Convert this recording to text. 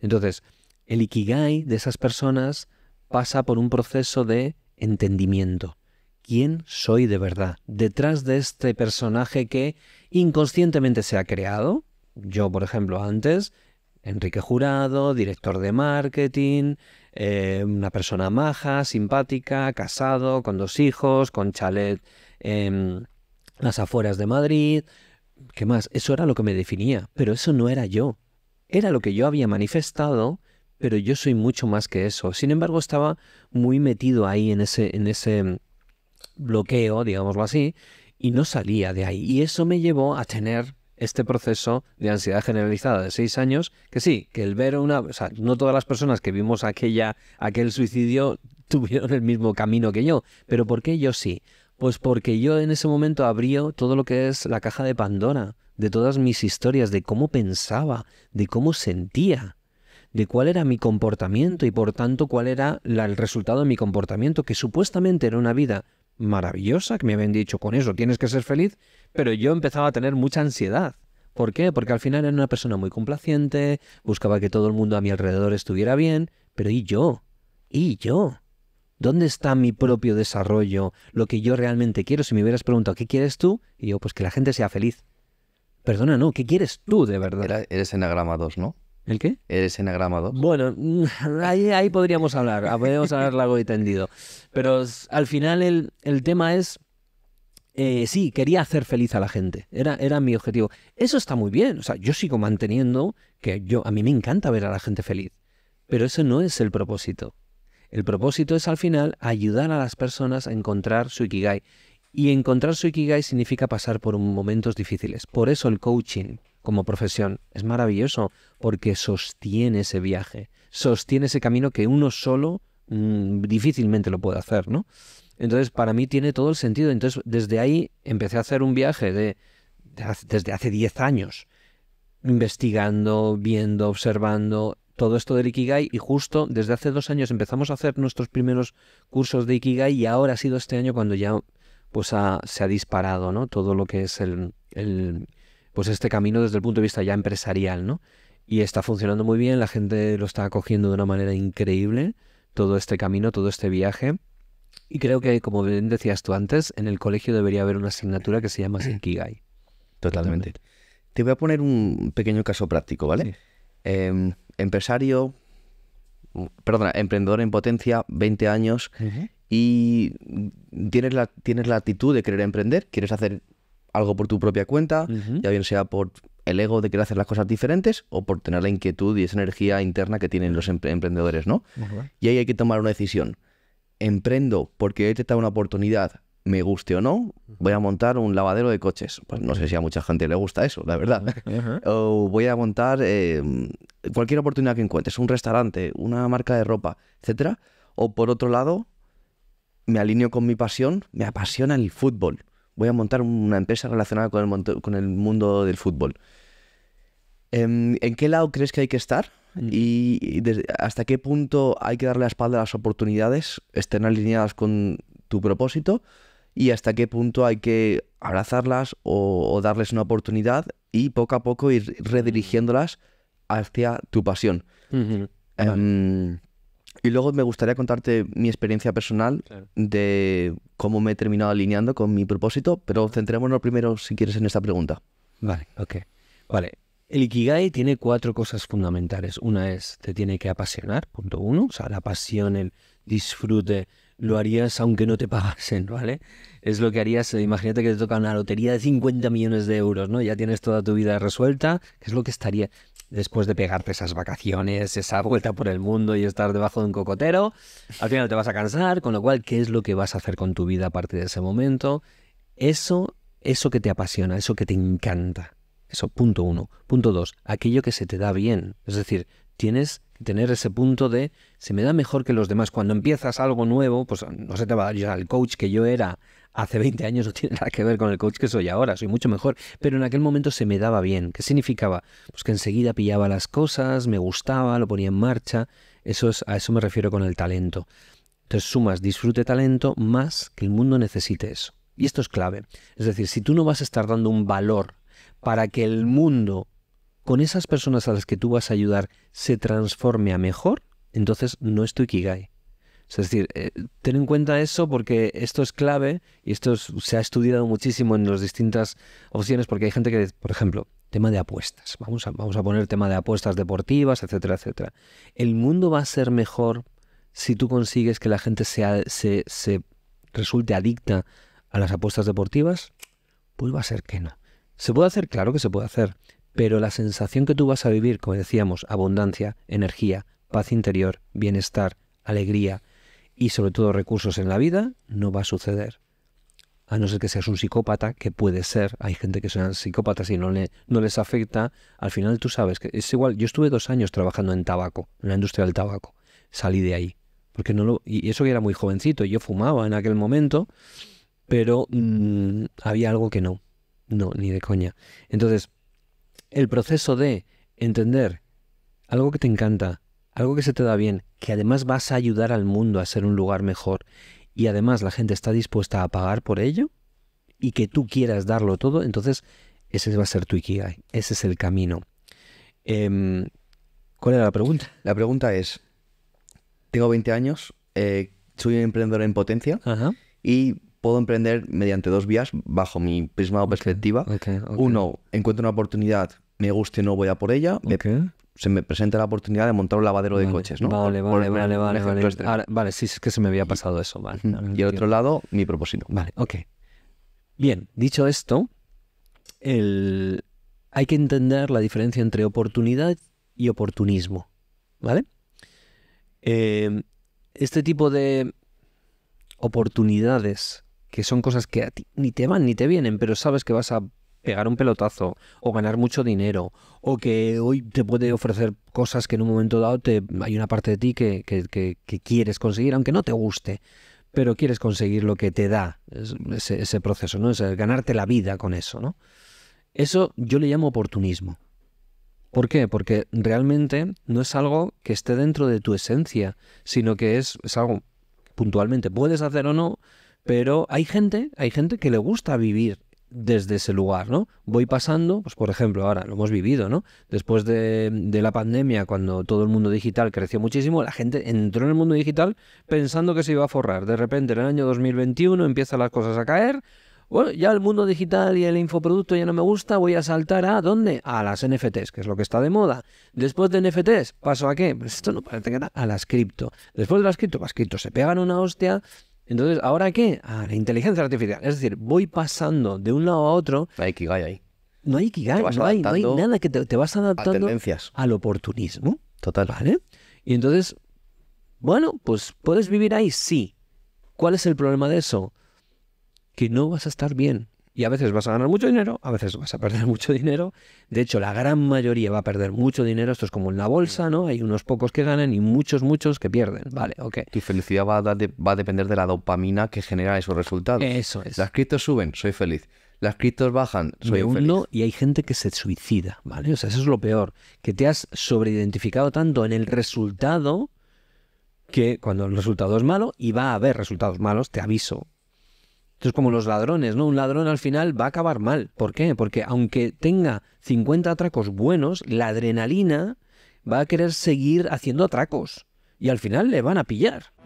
Entonces, el ikigai de esas personas pasa por un proceso de entendimiento. ¿Quién soy de verdad? Detrás de este personaje que inconscientemente se ha creado, yo por ejemplo antes, Enrique Jurado, director de marketing, eh, una persona maja, simpática, casado, con dos hijos, con chalet en las afueras de Madrid, ¿qué más? Eso era lo que me definía, pero eso no era yo. Era lo que yo había manifestado, pero yo soy mucho más que eso. Sin embargo, estaba muy metido ahí en ese, en ese mm, bloqueo, digámoslo así, y no salía de ahí. Y eso me llevó a tener este proceso de ansiedad generalizada de seis años, que sí, que el ver una... O sea, no todas las personas que vimos aquella, aquel suicidio tuvieron el mismo camino que yo, pero ¿por qué yo sí? Pues porque yo en ese momento abrió todo lo que es la caja de Pandora, de todas mis historias, de cómo pensaba, de cómo sentía, de cuál era mi comportamiento y por tanto cuál era el resultado de mi comportamiento, que supuestamente era una vida maravillosa, que me habían dicho con eso tienes que ser feliz, pero yo empezaba a tener mucha ansiedad. ¿Por qué? Porque al final era una persona muy complaciente, buscaba que todo el mundo a mi alrededor estuviera bien, pero ¿y yo? ¿Y yo? ¿Dónde está mi propio desarrollo? Lo que yo realmente quiero. Si me hubieras preguntado, ¿qué quieres tú? Y yo, pues que la gente sea feliz. Perdona, no, ¿qué quieres tú de verdad? eres enagrama 2, ¿no? ¿El qué? Eres enagrama 2. Bueno, ahí, podríamos hablar, ah, podríamos hablar largo y tendido. Pero al final el, tema es, eh, sí, quería hacer feliz a la gente, era, era mi objetivo. Eso está muy bien, o sea, yo sigo manteniendo que yo, a mí me encanta ver a la gente feliz, pero eso no es el propósito. El propósito es al final ayudar a las personas a encontrar su ikigai. Y encontrar su ikigai significa pasar por momentos difíciles. Por eso el coaching como profesión es maravilloso, porque sostiene ese viaje, sostiene ese camino que uno solo mm, difícilmente lo puede hacer, ¿no? Entonces, para mí tiene todo el sentido. Entonces, desde ahí empecé a hacer un viaje de, desde hace 10 años, investigando, viendo, observando, todo esto del Ikigai y justo desde hace dos años empezamos a hacer nuestros primeros cursos de Ikigai y ahora ha sido este año cuando ya pues se ha disparado ¿no? todo lo que es el, pues este camino desde el punto de vista ya empresarial ¿no? y está funcionando muy bien, la gente lo está acogiendo de una manera increíble todo este camino, todo este viaje y creo que como bien decías tú antes, en el colegio debería haber una asignatura que se llama Ikigai. Totalmente. Te voy a poner un pequeño caso práctico, ¿vale? Em, empresario, perdona, emprendedor en potencia, 20 años, y tienes la, tienes la actitud de querer emprender, quieres hacer algo por tu propia cuenta, ya bien sea por el ego de querer hacer las cosas diferentes o por tener la inquietud y esa energía interna que tienen los emprendedores, ¿no? Y ahí hay que tomar una decisión. ¿Emprendo porque he da una oportunidad me guste o no, voy a montar un lavadero de coches. Pues no sé si a mucha gente le gusta eso, la verdad. o voy a montar eh, cualquier oportunidad que encuentres, un restaurante, una marca de ropa, etcétera. O por otro lado, me alineo con mi pasión, me apasiona el fútbol. Voy a montar una empresa relacionada con el, con el mundo del fútbol. Em, ¿En, qué lado crees que hay que estar? Mm. ¿Y, hasta qué punto hay que darle la espalda a las oportunidades? ¿Estén alineadas con tu propósito? y hasta qué punto hay que abrazarlas o, darles una oportunidad y poco a poco ir redirigiéndolas hacia tu pasión. Em, y luego me gustaría contarte mi experiencia personal de cómo me he terminado alineando con mi propósito, pero centrémonos primero, si quieres, en esta pregunta. Vale, ok. Vale. El Ikigai tiene cuatro cosas fundamentales. Una es, te tiene que apasionar, punto uno. O sea, la pasión, el disfrute, lo harías aunque no te pagasen, ¿vale? Es lo que harías, eh, imagínate que te toca una lotería de 50 millones de euros, ¿no? Ya tienes toda tu vida resuelta, es lo que estaría después de pegarte esas vacaciones, esa vuelta por el mundo y estar debajo de un cocotero, al final te vas a cansar, con lo cual, ¿qué es lo que vas a hacer con tu vida a partir de ese momento? Eso, eso que te apasiona, eso que te encanta. Eso, punto uno. Punto dos, aquello que se te da bien. Es decir, tienes que tener ese punto de se me da mejor que los demás. Cuando empiezas algo nuevo, pues no se te va a dar el coach que yo era hace 20 años, no tiene nada que ver con el coach que soy ahora, soy mucho mejor, pero en aquel momento se me daba bien. ¿Qué significaba? Pues que enseguida pillaba las cosas, me gustaba, lo ponía en marcha. Eso es, a eso me refiero con el talento. Entonces sumas disfrute talento más que el mundo necesite eso. Y esto es clave. Es decir, si tú no vas a estar dando un valor para que el mundo con esas personas a las que tú vas a ayudar se transforme a mejor, entonces no estoy tu Es decir, eh, ten en cuenta eso porque esto es clave y esto se ha estudiado muchísimo en las distintas opciones porque hay gente que, por ejemplo, tema de apuestas. Vamos a, vamos a poner tema de apuestas deportivas, etcétera, etcétera. El mundo va a ser mejor si tú consigues que la gente se, se resulte adicta a las apuestas deportivas. Pues va a ser que no. ¿Se puede hacer? Claro que se puede hacer pero la sensación que tú vas a vivir, como decíamos, abundancia, energía, paz interior, bienestar, alegría y sobre todo recursos en la vida, no va a suceder. A no ser que seas un psicópata, que puede ser, hay gente que sean psicópatas y no, le, no les afecta, al final tú sabes que es igual, yo estuve dos años trabajando en tabaco, en la industria del tabaco, salí de ahí, porque no lo, y eso que era muy jovencito, yo fumaba en aquel momento, pero mm, había algo que no, no, ni de coña. Entonces, el proceso de entender algo que te encanta, algo que se te da bien, que además vas a ayudar al mundo a ser un lugar mejor y además la gente está dispuesta a pagar por ello y que tú quieras darlo todo, entonces ese va a ser tu Ikigai, ese es el camino. Em, ¿Cuál era la pregunta? La pregunta es, tengo 20 años, eh, soy un emprendedor en potencia y puedo emprender mediante dos vías bajo mi prisma perspectiva. Uno, encuentro una oportunidad, me guste o no voy a por ella. se me presenta la oportunidad de montar un lavadero de coches, Vale, vale, vale, vale. Este. Vale. sí, es que se me había pasado eso, y al otro lado, mi propósito. Vale, ok. Bien, dicho esto, hay que entender la diferencia entre oportunidad y oportunismo, ¿vale? Eh, este tipo de oportunidades que son cosas que a ti ni te van ni te vienen, pero sabes que vas a pegar un pelotazo o ganar mucho dinero o que hoy te puede ofrecer cosas que en un momento dado te, hay una parte de ti que, quieres conseguir, aunque no te guste, pero quieres conseguir lo que te da ese, ese proceso, ¿no? Es ganarte la vida con eso, ¿no? Eso yo le llamo oportunismo. ¿Por qué? Porque realmente no es algo que esté dentro de tu esencia, sino que es, es algo puntualmente puedes hacer o no, pero hay gente, hay gente que le gusta vivir desde ese lugar, ¿no? Voy pasando, pues por ejemplo, ahora lo hemos vivido, ¿no? Después de, la pandemia, cuando todo el mundo digital creció muchísimo, la gente entró en el mundo digital pensando que se iba a forrar. De repente, en el año 2021 empiezan las cosas a caer. Bueno, ya el mundo digital y el infoproducto ya no me gusta, voy a saltar a ¿dónde? A las NFTs, que es lo que está de moda. Después de NFTs, ¿paso a qué? Pues esto no parece que nada. a las cripto. Después de las cripto, las cripto se pegan una hostia, entonces, ¿ahora qué? a ah, la inteligencia artificial. Es decir, voy pasando de un lado a otro. No hay Kigai ahí. No hay que no hay, no hay, nada que te, vas adaptando a al oportunismo. Total. ¿Vale? Y entonces, bueno, pues puedes vivir ahí, sí. ¿Cuál es el problema de eso? Que no vas a estar bien. Y a veces vas a ganar mucho dinero, a veces vas a perder mucho dinero. De hecho, la gran mayoría va a perder mucho dinero. Esto es como en la bolsa, ¿no? Hay unos pocos que ganan y muchos, muchos que pierden. Vale, ok. Tu felicidad va a, depender de la dopamina que genera esos resultados. Eso es. Las criptos suben, soy feliz. Las criptos bajan, soy Me uno y hay gente que se suicida, ¿vale? O sea, eso es lo peor. Que te has sobreidentificado tanto en el resultado que cuando el resultado es malo, y va a haber resultados malos, te aviso, es como los ladrones, ¿no? Un ladrón al final va a acabar mal. ¿Por qué? Porque aunque tenga 50 atracos buenos, la adrenalina va a querer seguir haciendo atracos. Y al final le van a pillar.